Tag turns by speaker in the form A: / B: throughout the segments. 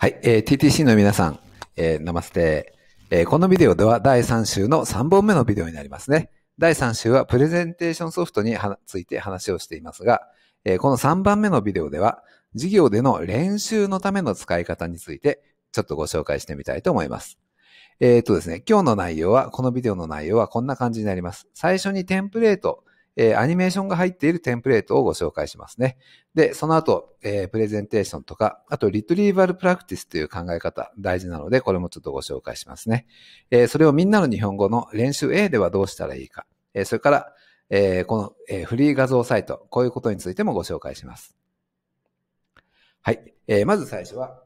A: はい、えー、TTC の皆さん、えー、ナマステ。えー、このビデオでは第3週の3本目のビデオになりますね。第3週はプレゼンテーションソフトについて話をしていますが、えー、この3番目のビデオでは、授業での練習のための使い方について、ちょっとご紹介してみたいと思います。えー、っとですね、今日の内容は、このビデオの内容はこんな感じになります。最初にテンプレートえー、アニメーションが入っているテンプレートをご紹介しますね。で、その後、えー、プレゼンテーションとか、あと、リトリーバルプラクティスという考え方、大事なので、これもちょっとご紹介しますね。えー、それをみんなの日本語の練習 A ではどうしたらいいか。えそれから、えこの、えフリー画像サイト、こういうことについてもご紹介します。はい。えまず最初は、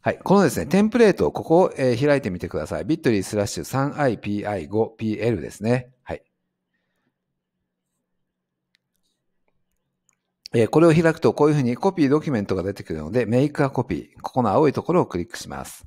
A: はい。このですね、テンプレートをここを、え開いてみてください。bit.ly スラッシュ 3ipi5pl ですね。えこれを開くとこういうふうにコピードキュメントが出てくるので、メイクアコピー、ここの青いところをクリックします。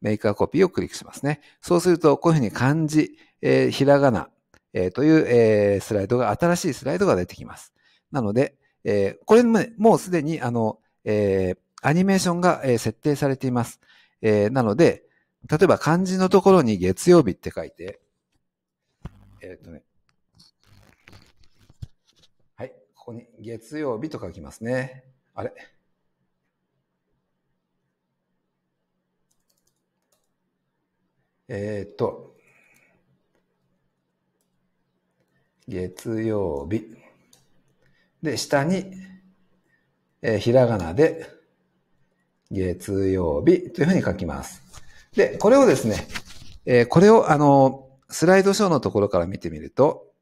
A: メイクアコピーをクリックしますね。そうすると、こういうふうに漢字、えー、ひらがな、えー、という、えー、スライドが、新しいスライドが出てきます。なので、えこれも、もうすでに、あの、えアニメーションが、え設定されています。えなので、例えば漢字のところに月曜日って書いて、えっ、とね、ここに月曜日と書きますね。あれえー、っと、月曜日。で、下に、えー、ひらがなで、月曜日というふうに書きます。で、これをですね、えー、これをあの、スライドショーのところから見てみると、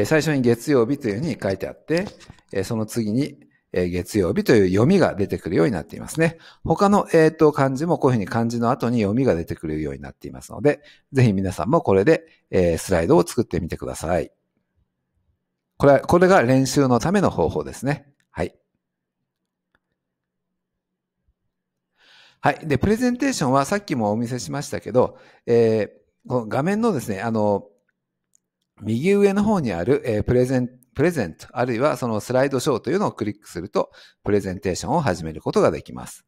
A: え最初に月曜日というふうに書いてあって、えその次に、え月曜日という読みが出てくるようになっていますね。他の、えっと漢字もこういうふうに漢字の後に読みが出てくるようになっていますので、ぜひ皆さんもこれで、えスライドを作ってみてください。これ、これが練習のための方法ですね。はい。はい。で、プレゼンテーションはさっきもお見せしましたけど、えー、この画面のですね、あの、右上の方にある、えー、プレゼン、プレゼント、あるいはそのスライドショーというのをクリックすると、プレゼンテーションを始めることができます。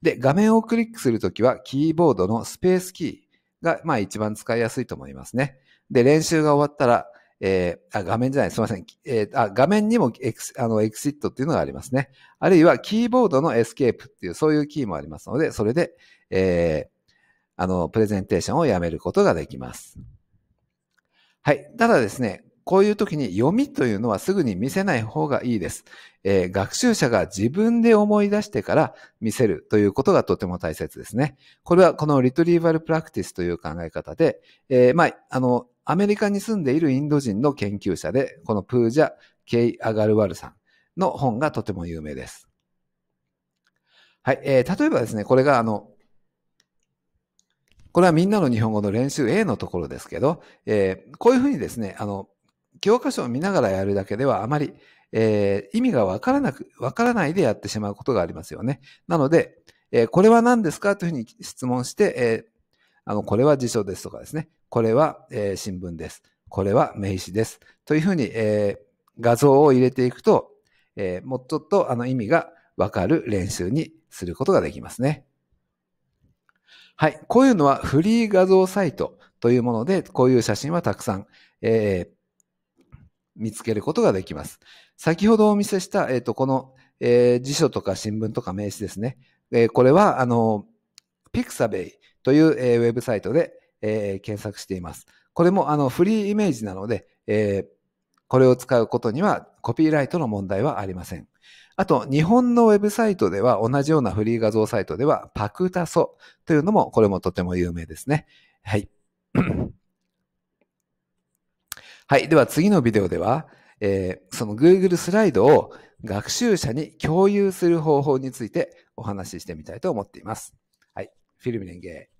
A: で、画面をクリックするときは、キーボードのスペースキーが、まあ一番使いやすいと思いますね。で、練習が終わったら、えー、あ、画面じゃない、すいません。えー、あ、画面にもエクあの、エクシットっていうのがありますね。あるいは、キーボードのエスケープっていう、そういうキーもありますので、それで、えー、あの、プレゼンテーションをやめることができます。はい。ただですね、こういう時に読みというのはすぐに見せない方がいいです。えー、学習者が自分で思い出してから見せるということがとても大切ですね。これはこのリトリーバルプラクティスという考え方で、えー、まあ、あの、アメリカに住んでいるインド人の研究者で、このプージャ・ケイ・アガルワルさんの本がとても有名です。はい。えー、例えばですね、これがあの、これはみんなの日本語の練習 A のところですけど、えー、こういうふうにですね、あの、教科書を見ながらやるだけではあまり、えー、意味がわからなく、わからないでやってしまうことがありますよね。なので、えー、これは何ですかというふうに質問して、えあの、これは辞書ですとかですね、これは、え新聞です。これは名詞です。というふうに、え画像を入れていくと、えもうちょっとあの意味がわかる練習にすることができますね。はい。こういうのはフリー画像サイトというもので、こういう写真はたくさん、えー、見つけることができます。先ほどお見せした、えっ、ー、と、この、えー、辞書とか新聞とか名刺ですね。えー、これは、あの、ピクサベイという、えー、ウェブサイトで、えー、検索しています。これも、あの、フリーイメージなので、えー、これを使うことにはコピーライトの問題はありません。あと、日本のウェブサイトでは同じようなフリー画像サイトではパクタソというのも、これもとても有名ですね。はい。はい。では次のビデオでは、えー、その Google スライドを学習者に共有する方法についてお話ししてみたいと思っています。はい。フィルムレンゲー。